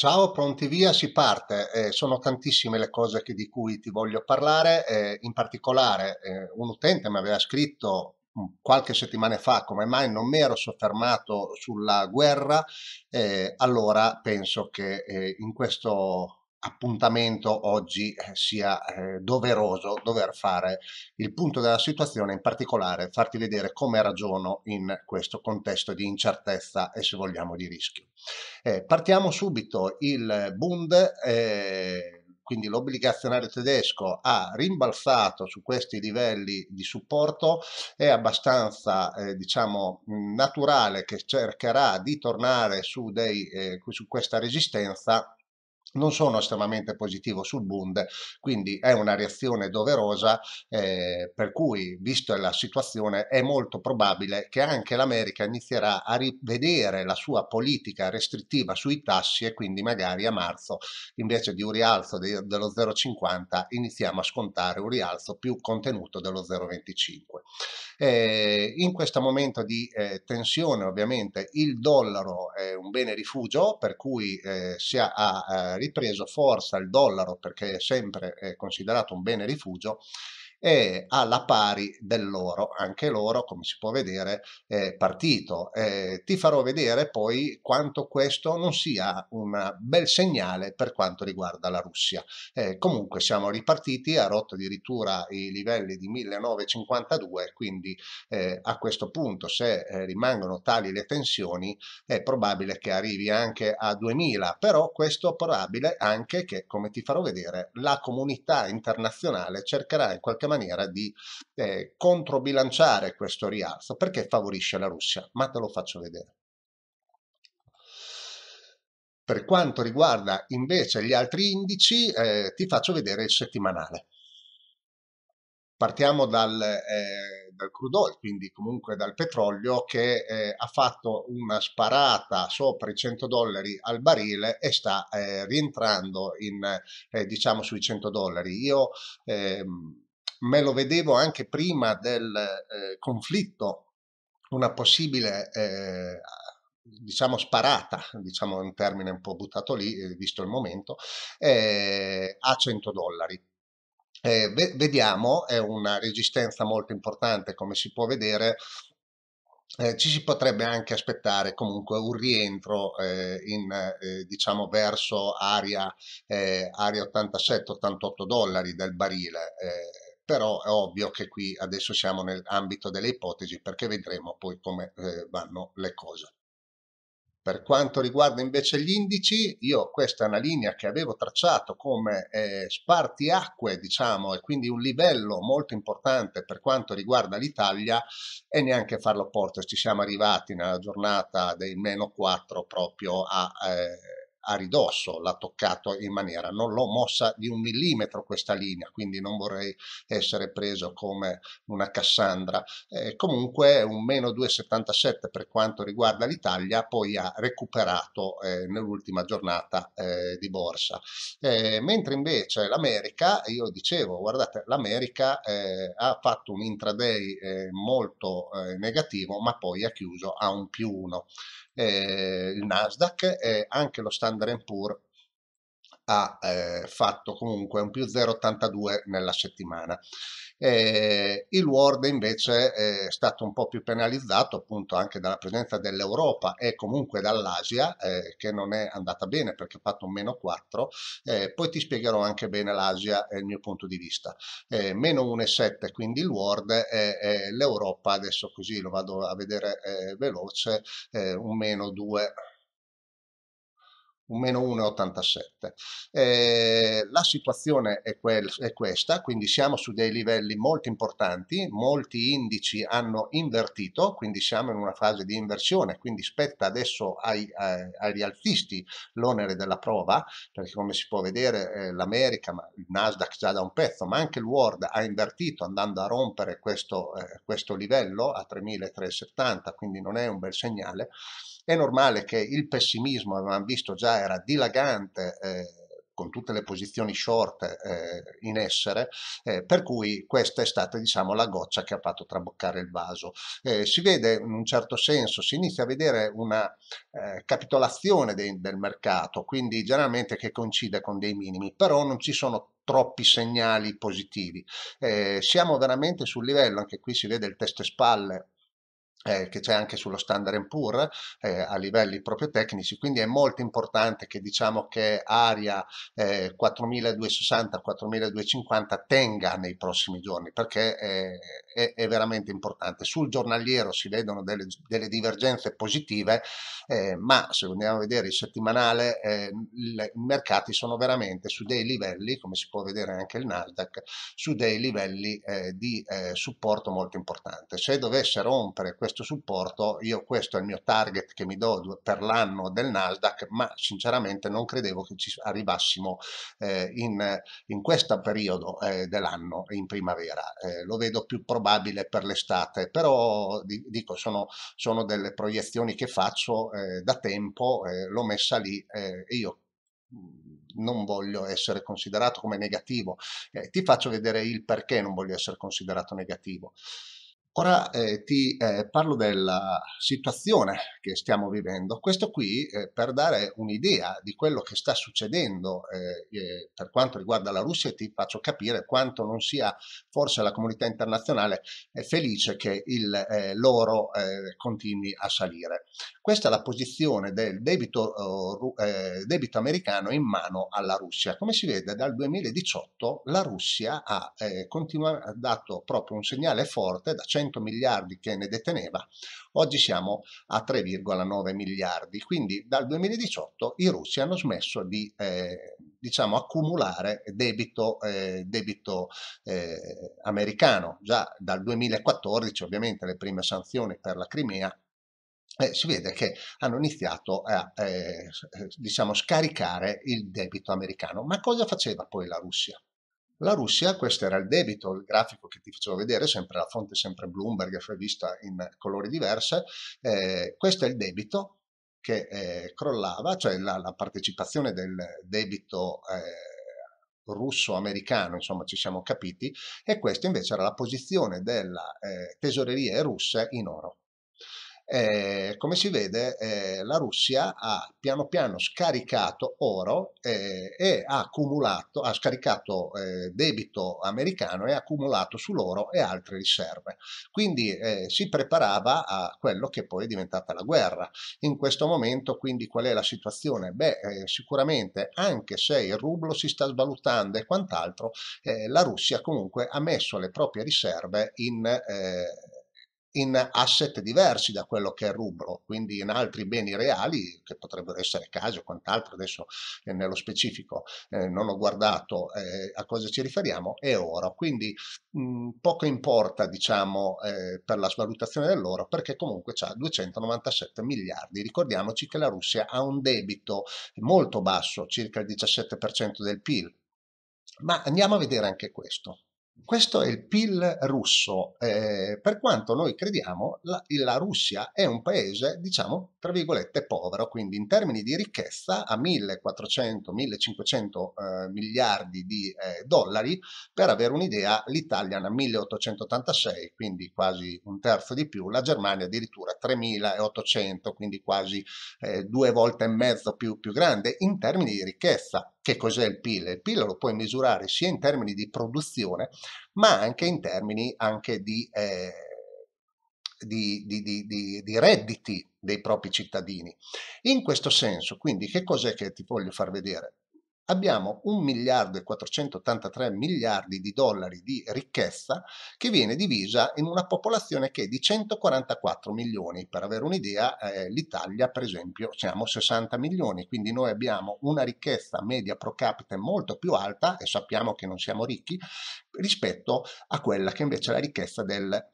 Ciao, pronti via, si parte. Eh, sono tantissime le cose di cui ti voglio parlare, eh, in particolare eh, un utente mi aveva scritto mm, qualche settimana fa come mai non mi ero soffermato sulla guerra, eh, allora penso che eh, in questo appuntamento oggi eh, sia eh, doveroso dover fare il punto della situazione, in particolare farti vedere come ragiono in questo contesto di incertezza e se vogliamo di rischio. Eh, partiamo subito, il Bund, eh, quindi l'obbligazionario tedesco, ha rimbalzato su questi livelli di supporto, è abbastanza eh, diciamo naturale che cercherà di tornare su, dei, eh, su questa resistenza non sono estremamente positivo sul Bund, quindi è una reazione doverosa eh, per cui, visto la situazione, è molto probabile che anche l'America inizierà a rivedere la sua politica restrittiva sui tassi e quindi magari a marzo, invece di un rialzo de dello 0,50, iniziamo a scontare un rialzo più contenuto dello 0,25. Eh, in questo momento di eh, tensione ovviamente il dollaro è un bene rifugio per cui eh, si ha a eh, ripreso forza il dollaro perché è sempre considerato un bene rifugio è alla pari dell'oro, anche l'oro come si può vedere è partito. Eh, ti farò vedere poi quanto questo non sia un bel segnale per quanto riguarda la Russia. Eh, comunque siamo ripartiti, ha rotto addirittura i livelli di 1952, quindi eh, a questo punto se eh, rimangono tali le tensioni è probabile che arrivi anche a 2000, però questo è probabile anche che come ti farò vedere la comunità internazionale cercherà in qualche maniera di eh, controbilanciare questo rialzo perché favorisce la Russia, ma te lo faccio vedere. Per quanto riguarda invece gli altri indici, eh, ti faccio vedere il settimanale. Partiamo dal, eh, dal crude oil, quindi comunque dal petrolio che eh, ha fatto una sparata sopra i 100 dollari al barile e sta eh, rientrando in, eh, diciamo sui 100 dollari. Io ehm, me lo vedevo anche prima del eh, conflitto, una possibile eh, diciamo sparata, diciamo un termine un po' buttato lì, eh, visto il momento, eh, a 100 dollari. Eh, ve vediamo, è una resistenza molto importante come si può vedere, eh, ci si potrebbe anche aspettare comunque un rientro eh, in, eh, diciamo verso area, area 87-88 dollari del barile però è ovvio che qui adesso siamo nell'ambito delle ipotesi perché vedremo poi come eh, vanno le cose. Per quanto riguarda invece gli indici, io questa è una linea che avevo tracciato come eh, spartiacque, diciamo, e quindi un livello molto importante per quanto riguarda l'Italia e neanche farlo porto. Ci siamo arrivati nella giornata dei meno 4 proprio a... Eh, a ridosso l'ha toccato in maniera, non l'ho mossa di un millimetro questa linea, quindi non vorrei essere preso come una Cassandra. Eh, comunque un meno 2,77 per quanto riguarda l'Italia, poi ha recuperato eh, nell'ultima giornata eh, di borsa. Eh, mentre invece l'America, io dicevo, guardate, l'America eh, ha fatto un intraday eh, molto negativo, ma poi ha chiuso a un più 1 eh, il Nasdaq e anche lo Standard Poor's ha eh, fatto comunque un più 0,82 nella settimana. Eh, il Word invece è stato un po' più penalizzato appunto anche dalla presenza dell'Europa e comunque dall'Asia eh, che non è andata bene perché ha fatto un meno 4, eh, poi ti spiegherò anche bene l'Asia e eh, il mio punto di vista. Eh, meno 1,7 quindi il Word e eh, l'Europa adesso così lo vado a vedere veloce, un meno 2 un meno 1,87. Eh, la situazione è, quel, è, questa, quindi siamo su dei livelli molto importanti, molti indici hanno invertito, quindi siamo in una fase di inversione, quindi spetta adesso ai, ai, ai rialzisti l'onere della prova, perché come si può vedere eh, l'America, il Nasdaq già da un pezzo, ma anche il World ha invertito andando a rompere questo, eh, questo livello a 3.370, quindi non è un bel segnale. È normale che il pessimismo, avevamo visto già, era dilagante. Eh, con tutte le posizioni short eh, in essere, eh, per cui questa è stata diciamo, la goccia che ha fatto traboccare il vaso. Eh, si vede in un certo senso, si inizia a vedere una eh, capitolazione de del mercato, quindi generalmente che coincide con dei minimi, però non ci sono troppi segnali positivi. Eh, siamo veramente sul livello, anche qui si vede il testa e spalle eh, che c'è anche sullo standard Poor eh, a livelli proprio tecnici, quindi è molto importante che diciamo che Aria eh, 4260-4250 tenga nei prossimi giorni perché è, è, è, veramente importante. Sul giornaliero si vedono delle, delle divergenze positive, eh, ma se andiamo a vedere il settimanale eh, i mercati sono veramente su dei livelli, come si può vedere anche il Nasdaq, su dei livelli eh, di supporto molto importante. Se dovesse rompere questo questo supporto, io questo è il mio target che mi do per l'anno del Nasdaq, ma sinceramente non credevo che ci arrivassimo eh, in, in questo periodo eh, dell'anno, in primavera. Eh, lo vedo più probabile per l'estate, però dico, sono, sono, delle proiezioni che faccio eh, da tempo, eh, l'ho messa lì eh, e io mm, non voglio essere considerato come negativo. Eh, ti faccio vedere il perché non voglio essere considerato negativo. Ora eh, ti eh, parlo della situazione che stiamo vivendo. Questo qui eh, per dare un'idea di quello che sta succedendo eh, eh, per quanto riguarda la Russia ti faccio capire quanto non sia forse la comunità internazionale felice che il eh, loro continui a salire. Questa è la posizione del debito, debito, americano in mano alla Russia. Come si vede dal 2018 la Russia ha, continua, ha dato proprio un segnale forte da 100 300 miliardi che ne deteneva, oggi siamo a 3,9 miliardi. Quindi dal 2018 i russi hanno smesso di eh, diciamo, accumulare debito, eh, debito eh, americano. Già dal 2014 ovviamente le prime sanzioni per la Crimea eh, si vede che hanno iniziato a eh, eh diciamo, scaricare il debito americano. Ma cosa faceva poi la Russia? La Russia, questo era il debito, il grafico che ti facevo vedere, sempre la fonte sempre Bloomberg, è vista in colori diversi, eh, questo è il debito che eh, crollava, cioè la, la, partecipazione del debito eh, russo-americano, insomma ci siamo capiti, e questa invece era la posizione delle eh, tesorerie russe in oro. Eh, come si vede, eh, la Russia ha piano piano scaricato oro eh, e ha accumulato, ha scaricato eh, debito americano e ha accumulato sull'oro e altre riserve. Quindi eh, si preparava a quello che poi è diventata la guerra. In questo momento, quindi, qual è la situazione? Beh, eh, sicuramente, anche se il rublo si sta svalutando e quant'altro, la Russia comunque ha messo le proprie riserve in in asset diversi da quello che è il rubro, quindi in altri beni reali che potrebbero essere case o quant'altro, adesso eh, nello specifico eh, non ho guardato eh, a cosa ci riferiamo, è oro, quindi mh, mm, poco importa diciamo eh, per la svalutazione dell'oro perché comunque ha 297 miliardi, ricordiamoci che la Russia ha un debito molto basso, circa il 17% del PIL, ma andiamo a vedere anche questo. Questo è il PIL russo. Eh, per quanto noi crediamo, la, la, Russia è un paese, diciamo, tra virgolette, povero, quindi in termini di ricchezza a 1400-1500 eh, miliardi di eh, dollari, per avere un'idea, l'Italia ne ha 1886, quindi quasi un terzo di più, la Germania addirittura 3800, quindi quasi eh, due volte e mezzo più, più grande in termini di ricchezza che cos'è il PIL? Il PIL lo puoi misurare sia in termini di produzione, ma anche in termini anche di, eh, di, di, di redditi dei propri cittadini. In questo senso, quindi, che cos'è che ti voglio far vedere? abbiamo 1 miliardo e 483 miliardi di dollari di ricchezza che viene divisa in una popolazione che è di 144 milioni. Per avere un'idea, eh, l'Italia per esempio siamo 60 milioni, quindi noi abbiamo una ricchezza media pro capite molto più alta e sappiamo che non siamo ricchi rispetto a quella che invece è la ricchezza del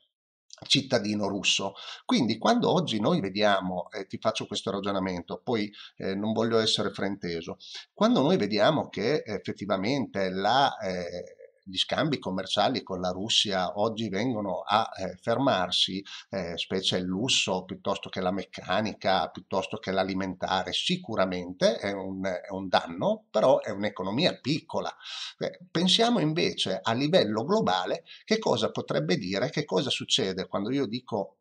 cittadino russo. Quindi quando oggi noi vediamo, eh, ti faccio questo ragionamento, poi eh, non voglio essere frainteso, quando noi vediamo che effettivamente la, eh, gli scambi commerciali con la Russia oggi vengono a eh, fermarsi, eh, specie il lusso piuttosto che la meccanica, piuttosto che l'alimentare, sicuramente è un, è un danno, però è un'economia piccola. Eh, pensiamo invece a livello globale che cosa potrebbe dire, che cosa succede quando io dico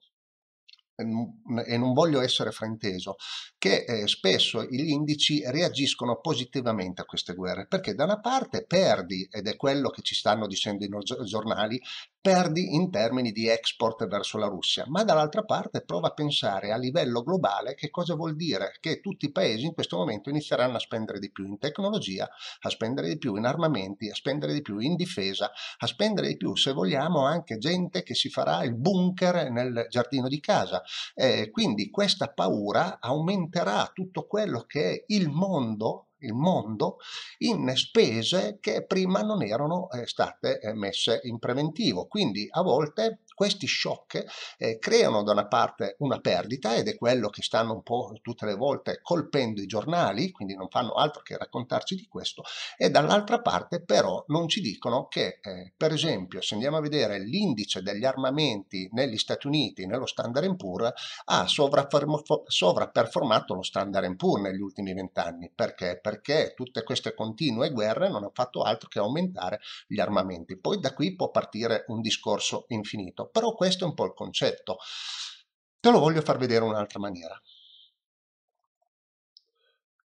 e non voglio essere frainteso, che eh, spesso gli indici reagiscono positivamente a queste guerre, perché da una parte perdi, ed è quello che ci stanno dicendo i giornali, perdi in termini di export verso la Russia, ma dall'altra parte prova a pensare a livello globale che cosa vuol dire che tutti i paesi in questo momento inizieranno a spendere di più in tecnologia, a spendere di più in armamenti, a spendere di più in difesa, a spendere di più se vogliamo anche gente che si farà il bunker nel giardino di casa. Eh, quindi questa paura aumenterà tutto quello che è il mondo il mondo in spese che prima non erano eh, state eh, messe in preventivo. Quindi a volte questi shock eh, creano da una parte una perdita ed è quello che stanno un po' tutte le volte colpendo i giornali, quindi non fanno altro che raccontarci di questo, e dall'altra parte però non ci dicono che eh, per esempio se andiamo a vedere l'indice degli armamenti negli Stati Uniti, nello Standard Poor's, ha sovraperformato lo Standard Poor's negli ultimi vent'anni. Perché? Perché tutte queste continue guerre non hanno fatto altro che aumentare gli armamenti. Poi da qui può partire un discorso infinito però questo è un po' il concetto. Te lo voglio far vedere in un'altra maniera.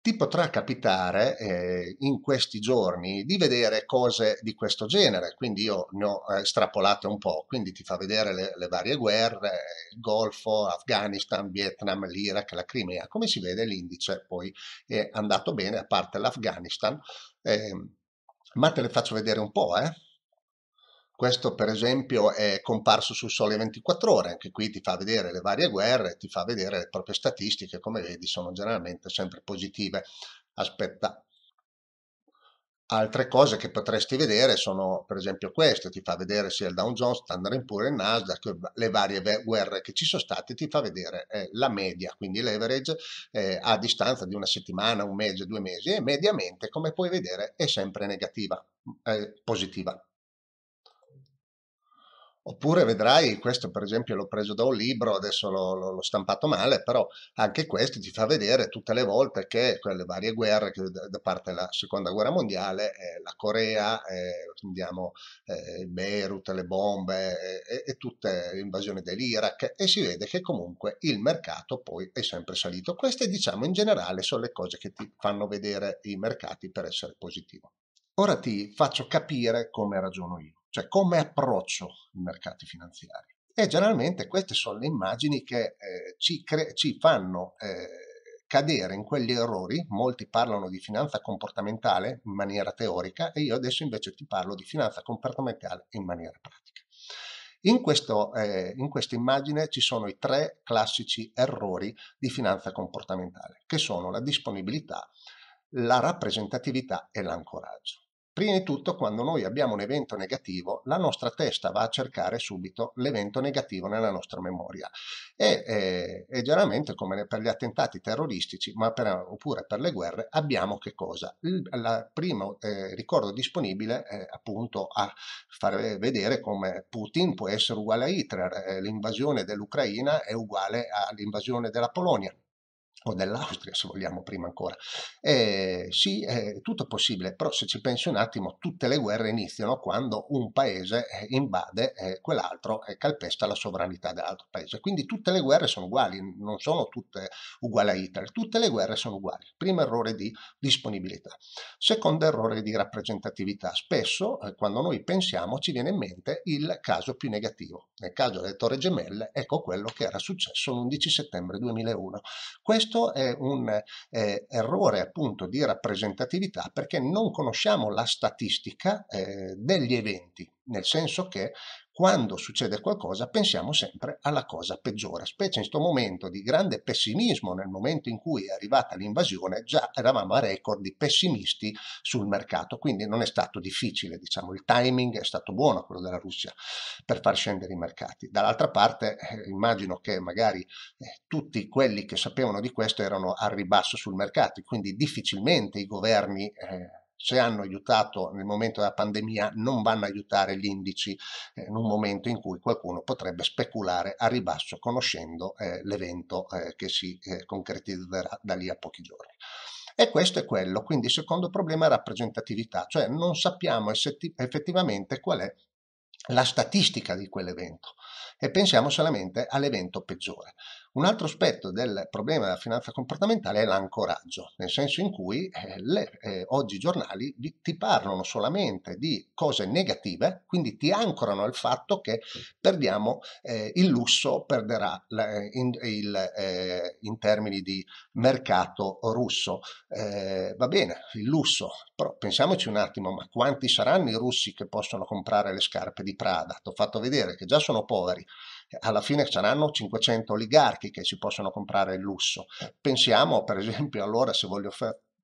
Ti potrà capitare eh, in questi giorni di vedere cose di questo genere, quindi io ne ho eh, estrapolate un po', quindi ti fa vedere le, le varie guerre, il Golfo, Afghanistan, Vietnam, l'Iraq, la Crimea, come si vede l'indice poi è andato bene, a parte l'Afghanistan, eh, ma te le faccio vedere un po', eh? Questo per esempio è comparso sul Sole 24 ore, anche qui ti fa vedere le varie guerre, ti fa vedere le proprie statistiche, come vedi sono generalmente sempre positive. Aspetta. Altre cose che potresti vedere sono per esempio queste, ti fa vedere sia il Dow Jones, Standard Poor's, il Nasdaq, le varie guerre che ci sono state, ti fa vedere eh, la media, quindi l'average eh, a distanza di una settimana, un mese, due mesi e mediamente come puoi vedere è sempre negativa, eh, positiva. Oppure vedrai, questo per esempio l'ho preso da un libro, adesso l'ho, stampato male, però anche questo ti fa vedere tutte le volte che quelle varie guerre, che da parte della seconda guerra mondiale, eh, la Corea, eh, andiamo, eh, Beirut, le bombe eh, e, e tutte l'invasione dell'Iraq, e si vede che comunque il mercato poi è sempre salito. Queste diciamo in generale sono le cose che ti fanno vedere i mercati per essere positivo. Ora ti faccio capire come ragiono io cioè come approccio i mercati finanziari. E generalmente queste sono le immagini che eh, ci, cre- ci, fanno eh, cadere in quegli errori. Molti parlano di finanza comportamentale in maniera teorica e io adesso invece ti parlo di finanza comportamentale in maniera pratica. In, questo, eh, in questa immagine ci sono i tre classici errori di finanza comportamentale, che sono la disponibilità, la rappresentatività e l'ancoraggio. Prima di tutto, quando noi abbiamo un evento negativo, la nostra testa va a cercare subito l'evento negativo nella nostra memoria. E, eh, e generalmente, come per gli attentati terroristici, per, oppure per le guerre, abbiamo che cosa? Il primo eh, ricordo disponibile è appunto a far vedere come Putin può essere uguale a Hitler, eh, l'invasione dell'Ucraina è uguale all'invasione della Polonia o dell'Austria se vogliamo prima ancora. Eh, sì, eh, è tutto possibile, però se ci pensi un attimo, tutte le guerre iniziano quando un paese eh, invade eh, quell'altro e calpesta la sovranità dell'altro paese. Quindi tutte le guerre sono uguali, non sono tutte uguali a Hitler, tutte le guerre sono uguali. Primo errore di disponibilità. Secondo errore di rappresentatività. Spesso eh, quando noi pensiamo ci viene in mente il caso più negativo. Nel caso delle Torre Gemelle, ecco quello che era successo l'11 settembre 2001. Questo questo è un eh, errore appunto di rappresentatività perché non conosciamo la statistica eh, degli eventi, nel senso che quando succede qualcosa pensiamo sempre alla cosa peggiore, specie in questo momento di grande pessimismo, nel momento in cui è arrivata l'invasione già eravamo a record di pessimisti sul mercato, quindi non è stato difficile, diciamo il timing è stato buono quello della Russia per far scendere i mercati. Dall'altra parte eh, immagino che magari eh, tutti quelli che sapevano di questo erano a ribasso sul mercato, quindi difficilmente i governi... Eh, se hanno aiutato nel momento della pandemia non vanno a aiutare gli indici eh, in un momento in cui qualcuno potrebbe speculare a ribasso conoscendo eh, l'evento eh, che si eh, concretizzerà da lì a pochi giorni. E questo è quello, quindi il secondo problema è rappresentatività, cioè non sappiamo effettivamente qual è la statistica di quell'evento e pensiamo solamente all'evento peggiore. Un altro aspetto del problema della finanza comportamentale è l'ancoraggio, nel senso in cui eh, le, eh, oggi i giornali vi, ti parlano solamente di cose negative, quindi ti ancorano al fatto che perdiamo eh, il lusso, perderà la, eh, in, il, eh, in, termini di mercato russo. Eh, va bene, il lusso, però pensiamoci un attimo, ma quanti saranno i russi che possono comprare le scarpe di Prada? Ti ho fatto vedere che già sono poveri alla fine saranno 500 oligarchi che si possono comprare il lusso. Pensiamo per esempio allora se voglio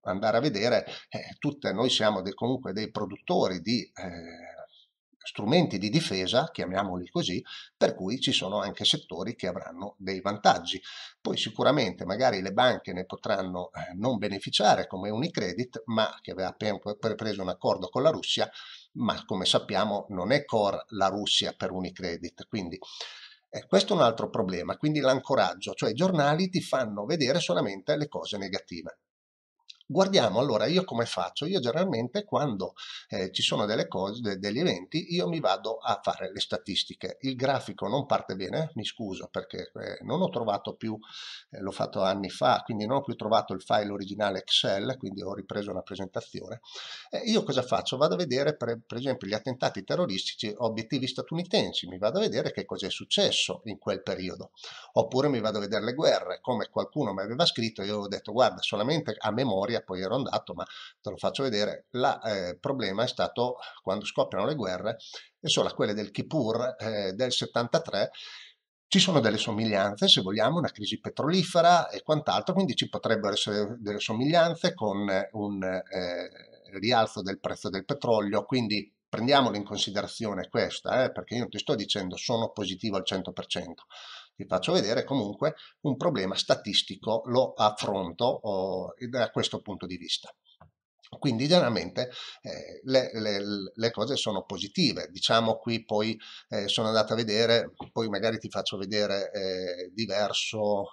andare a vedere, eh, tutte noi siamo dei, comunque dei produttori di... Eh, strumenti di difesa, chiamiamoli così, per cui ci sono anche settori che avranno dei vantaggi. Poi sicuramente magari le banche ne potranno eh, non beneficiare come Unicredit, ma che aveva appena preso un accordo con la Russia, ma come sappiamo non è core la Russia per Unicredit, quindi eh, questo è un altro problema, quindi l'ancoraggio, cioè i giornali ti fanno vedere solamente le cose negative. Guardiamo allora io come faccio, io generalmente quando eh, ci sono delle cose, de degli eventi, io mi vado a fare le statistiche, il grafico non parte bene, eh, mi scuso perché eh, non ho trovato più, eh, l'ho fatto anni fa, quindi non ho più trovato il file originale Excel, quindi ho ripreso una presentazione, io cosa faccio? Vado a vedere per, per esempio gli attentati terroristici obiettivi statunitensi, mi vado a vedere che cosa è successo in quel periodo, oppure mi vado a vedere le guerre, come qualcuno mi aveva scritto, io ho detto guarda solamente a memoria poi ero andato, ma te lo faccio vedere, il eh, problema è stato quando scoppiano le guerre, e solo quelle del Kippur eh, del 73, ci sono delle somiglianze, se vogliamo, una crisi petrolifera e quant'altro, quindi ci potrebbero essere delle somiglianze con eh, un eh, rialzo del prezzo del petrolio, quindi prendiamolo in considerazione questa, eh, perché io non ti sto dicendo sono positivo al 100%, vi faccio vedere comunque un problema statistico, lo affronto oh, da questo punto di vista. Quindi generalmente eh, le, le, le, cose sono positive, diciamo qui poi eh, sono andato a vedere, poi magari ti faccio vedere eh, diverso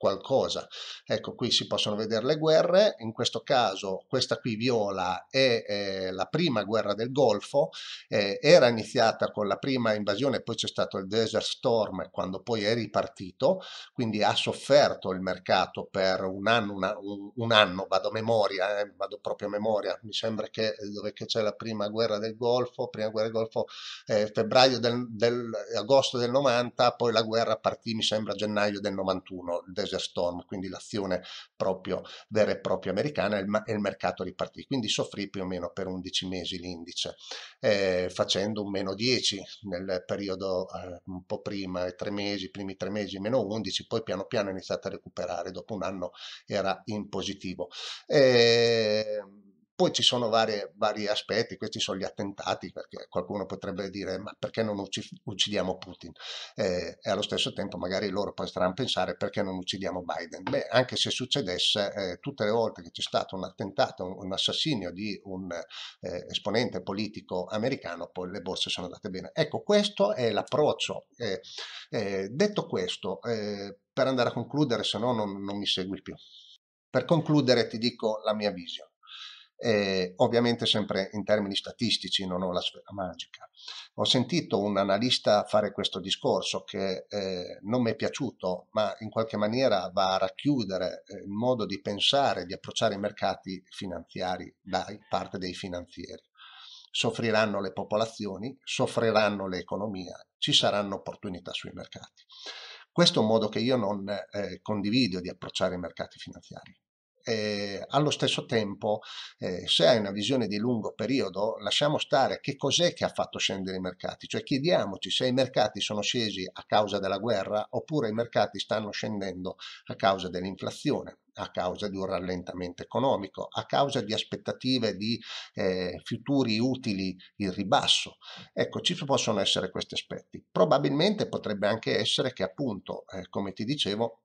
qualcosa. Ecco, qui si possono vedere le guerre, in questo caso questa qui viola è eh, la prima guerra del Golfo, eh, era iniziata con la prima invasione, poi c'è stato il Desert Storm quando poi è ripartito, quindi ha sofferto il mercato per un anno, una, un, un anno vado a memoria, eh, vado proprio a memoria, mi sembra che eh, dove c'è la prima guerra del Golfo, prima guerra del Golfo eh, febbraio del, del, agosto del 90, poi la guerra partì mi sembra gennaio del 91, il Desert Desert Storm, quindi l'azione proprio vera e propria americana e il, mercato ripartì. Quindi soffrì più o meno per 11 mesi l'indice, eh, facendo un meno 10 nel periodo eh, un po' prima, tre mesi, primi tre mesi meno 11, poi piano piano è iniziato a recuperare, dopo un anno era in positivo. Eh, poi ci sono varie, vari aspetti, questi sono gli attentati, perché qualcuno potrebbe dire ma perché non uccidiamo Putin? Eh, e allo stesso tempo magari loro potranno pensare perché non uccidiamo Biden? Beh, anche se succedesse, eh, tutte le volte che c'è stato un attentato, un, un assassinio di un eh, esponente politico americano, poi le borse sono andate bene. Ecco, questo è l'approccio. Eh, eh, detto questo, eh, per andare a concludere, se no non, non mi segui più. Per concludere ti dico la mia visione eh, ovviamente sempre in termini statistici, non ho la sfera magica. Ho sentito un analista fare questo discorso che eh, non mi è piaciuto, ma in qualche maniera va a racchiudere eh, il modo di pensare, di approcciare i mercati finanziari da parte dei finanzieri. Soffriranno le popolazioni, soffriranno le economie, ci saranno opportunità sui mercati. Questo è un modo che io non eh, condivido di approcciare i mercati finanziari eh, allo stesso tempo, eh, se hai una visione di lungo periodo, lasciamo stare che cos'è che ha fatto scendere i mercati, cioè chiediamoci se i mercati sono scesi a causa della guerra oppure i mercati stanno scendendo a causa dell'inflazione a causa di un rallentamento economico, a causa di aspettative di eh, futuri utili in ribasso. Ecco, ci possono essere questi aspetti. Probabilmente potrebbe anche essere che appunto, eh, come ti dicevo,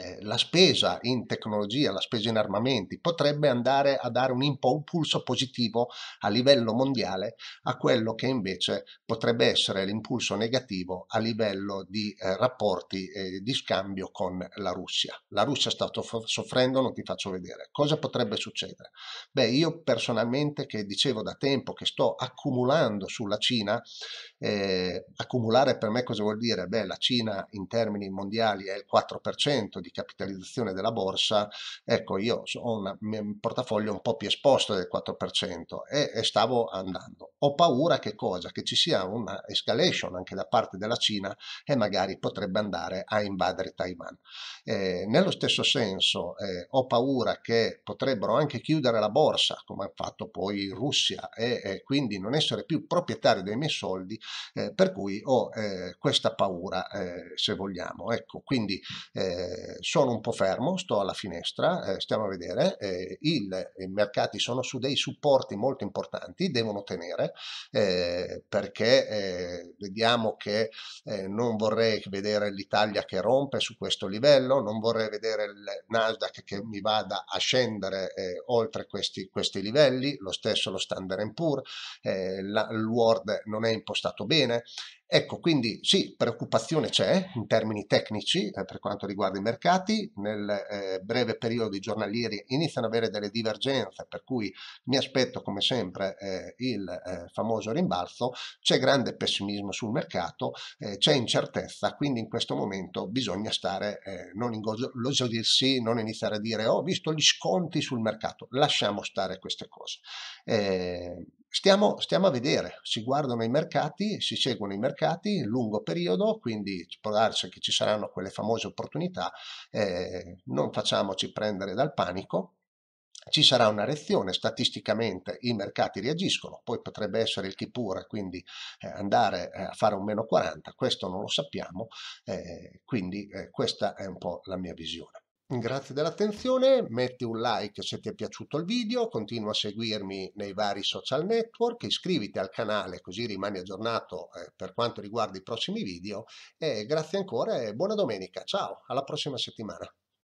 eh, la spesa in tecnologia, la spesa in armamenti potrebbe andare a dare un impulso positivo a livello mondiale a quello che invece potrebbe essere l'impulso negativo a livello di eh, rapporti eh, di scambio con la Russia. La Russia sta soffrendo, non ti faccio vedere. Cosa potrebbe succedere? Beh, io personalmente che dicevo da tempo che sto accumulando sulla Cina, eh, accumulare per me cosa vuol dire? Beh, la Cina in termini mondiali è il 4% di di capitalizzazione della borsa, ecco io ho un portafoglio un po' più esposto del 4% e, e stavo andando. Ho paura che cosa? Che ci sia una escalation anche da parte della Cina e magari potrebbe andare a invadere Taiwan. Eh, nello stesso senso eh, ho paura che potrebbero anche chiudere la borsa come ha fatto poi Russia e, e, quindi non essere più proprietario dei miei soldi eh, per cui ho eh, questa paura eh, se vogliamo. Ecco, quindi eh, sono un po' fermo, sto alla finestra, eh, stiamo a vedere, eh, il, i mercati sono su dei supporti molto importanti, devono tenere eh, perché vediamo che non vorrei vedere l'Italia che rompe su questo livello, non vorrei vedere il Nasdaq che mi vada a scendere oltre questi, questi livelli, lo stesso lo Standard Poor, eh, il World non è impostato bene, Ecco, quindi sì, preoccupazione c'è in termini tecnici eh, per quanto riguarda i mercati, nel eh, breve periodo i giornalieri iniziano ad avere delle divergenze, per cui mi aspetto come sempre eh, il eh, famoso rimbalzo, c'è grande pessimismo sul mercato, eh, c'è incertezza, quindi in questo momento bisogna stare, eh, non ingolosirsi, non iniziare a dire ho oh, visto gli sconti sul mercato, lasciamo stare queste cose. Stiamo, stiamo a vedere, si guardano i mercati, si seguono i mercati, mercati lungo periodo, quindi può darsi che ci saranno quelle famose opportunità, eh, non facciamoci prendere dal panico, ci sarà una reazione, statisticamente i mercati reagiscono, poi potrebbe essere il chi pure, quindi eh, andare eh, a fare un meno 40, questo non lo sappiamo, eh, quindi questa è un po' la mia visione. Grazie dell'attenzione, metti un like se ti è piaciuto il video, continua a seguirmi nei vari social network, iscriviti al canale così rimani aggiornato eh, per quanto riguarda i prossimi video e grazie ancora e buona domenica, ciao, alla prossima settimana.